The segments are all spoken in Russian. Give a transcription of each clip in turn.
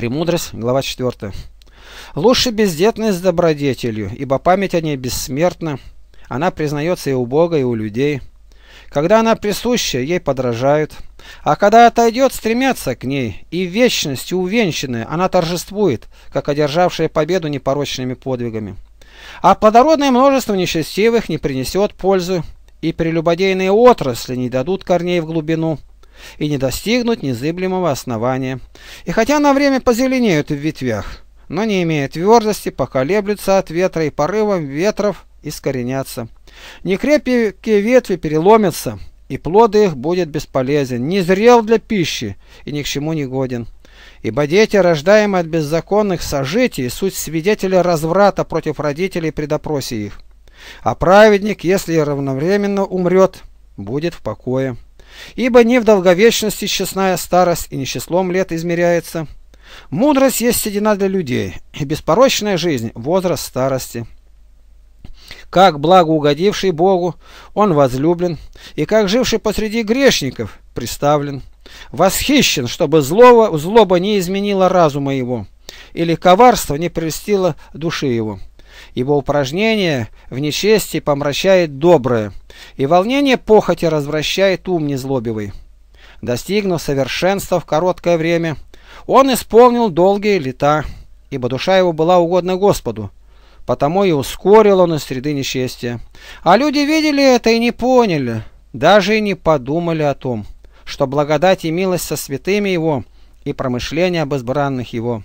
Премудрость, глава 4. Лучше бездетность с добродетелью, ибо память о ней бессмертна. Она признается и у Бога, и у людей. Когда она присуща, ей подражают. А когда отойдет, стремятся к ней, и в вечности увенчанная она торжествует, как одержавшая победу непорочными подвигами. А плодородное множество нечестивых не принесет пользы, и прелюбодейные отрасли не дадут корней в глубину, и не достигнут незыблемого основания. И хотя на время позеленеют в ветвях, но не имея твердости, поколеблются от ветра и порывом ветров искоренятся. Некрепкие ветви переломятся, и плоды их будет бесполезен, не зрел для пищи и ни к чему не годен. Ибо дети, рождаемые от беззаконных сожитий, суть свидетели разврата против родителей при допросе их. А праведник, если равновременно умрет, будет в покое. Ибо не в долговечности честная старость и не числом лет измеряется. Мудрость есть седина для людей, и беспорочная жизнь – возраст старости. Как благо угодивший Богу, он возлюблен, и как живший посреди грешников, представлен, Восхищен, чтобы злого, злоба не изменила разума его, или коварство не прельстило души его ибо упражнение в нечестии помрачает доброе, и волнение похоти развращает ум незлобивый. Достигнув совершенства в короткое время, он исполнил долгие лета, ибо душа его была угодна Господу, потому и ускорил он из среды нечестия. А люди видели это и не поняли, даже и не подумали о том, что благодать и милость со святыми его и промышление об избранных его.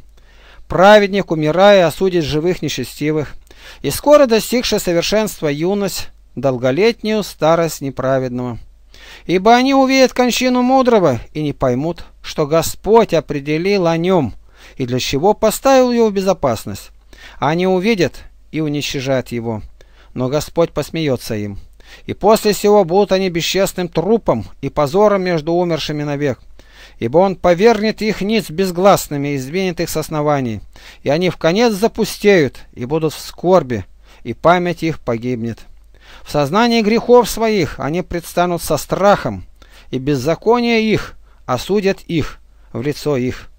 Праведник, умирая, осудит живых нечестивых, и скоро достигшая совершенства юность, долголетнюю старость неправедного. Ибо они увидят кончину мудрого и не поймут, что Господь определил о нем и для чего поставил его в безопасность. Они увидят и уничтожат его, но Господь посмеется им. И после сего будут они бесчестным трупом и позором между умершими навек ибо он повернет их ниц безгласными и сдвинет их с оснований, и они в конец запустеют и будут в скорби, и память их погибнет. В сознании грехов своих они предстанут со страхом, и беззаконие их осудят их в лицо их.